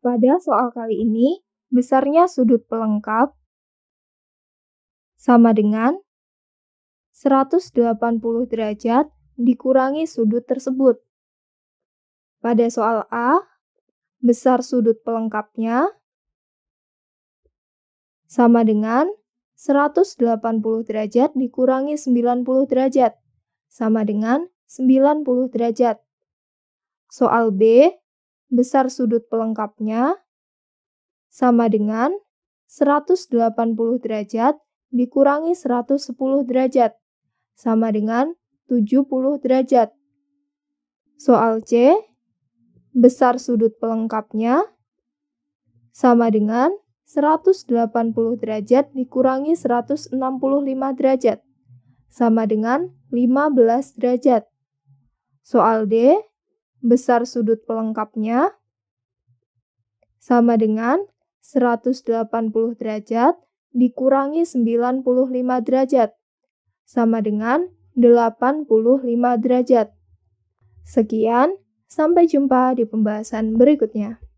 Pada soal kali ini, besarnya sudut pelengkap sama dengan 180 derajat dikurangi sudut tersebut. Pada soal A, besar sudut pelengkapnya sama dengan 180 derajat dikurangi 90 derajat, sama dengan 90 derajat. Soal B, besar sudut pelengkapnya sama dengan 180 derajat dikurangi 110 derajat sama dengan 70 derajat. Soal C, besar sudut pelengkapnya sama dengan 180 derajat dikurangi 165 derajat sama dengan 15 derajat. Soal D, besar sudut pelengkapnya sama dengan 180 derajat dikurangi 95 derajat sama dengan 85 derajat. Sekian, sampai jumpa di pembahasan berikutnya.